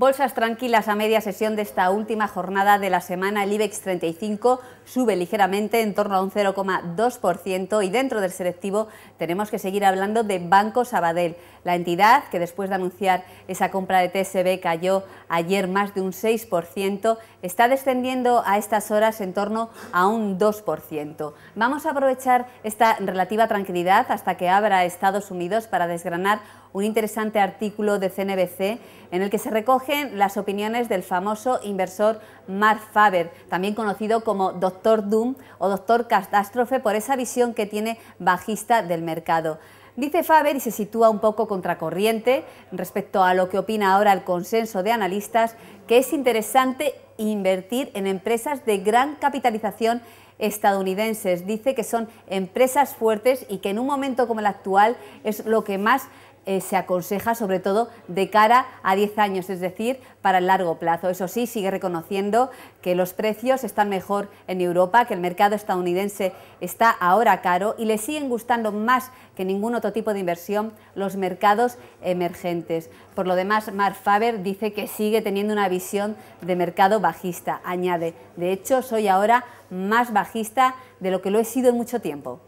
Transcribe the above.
Bolsas tranquilas a media sesión de esta última jornada de la semana. El IBEX 35 sube ligeramente en torno a un 0,2% y dentro del selectivo tenemos que seguir hablando de Banco Sabadell. La entidad, que después de anunciar esa compra de TSB cayó ayer más de un 6%, está descendiendo a estas horas en torno a un 2%. Vamos a aprovechar esta relativa tranquilidad hasta que abra Estados Unidos para desgranar un interesante artículo de CNBC en el que se recogen las opiniones del famoso inversor Mark Faber, también conocido como Doctor Doom o Doctor Catástrofe por esa visión que tiene bajista del mercado. Dice Faber, y se sitúa un poco contracorriente respecto a lo que opina ahora el consenso de analistas, que es interesante invertir en empresas de gran capitalización estadounidenses. Dice que son empresas fuertes y que en un momento como el actual es lo que más eh, se aconseja sobre todo de cara a 10 años, es decir, para el largo plazo. Eso sí, sigue reconociendo que los precios están mejor en Europa, que el mercado estadounidense está ahora caro y le siguen gustando más que ningún otro tipo de inversión los mercados emergentes. Por lo demás, Mark Faber dice que sigue teniendo una visión de mercado bajista. Añade, de hecho, soy ahora más bajista de lo que lo he sido en mucho tiempo.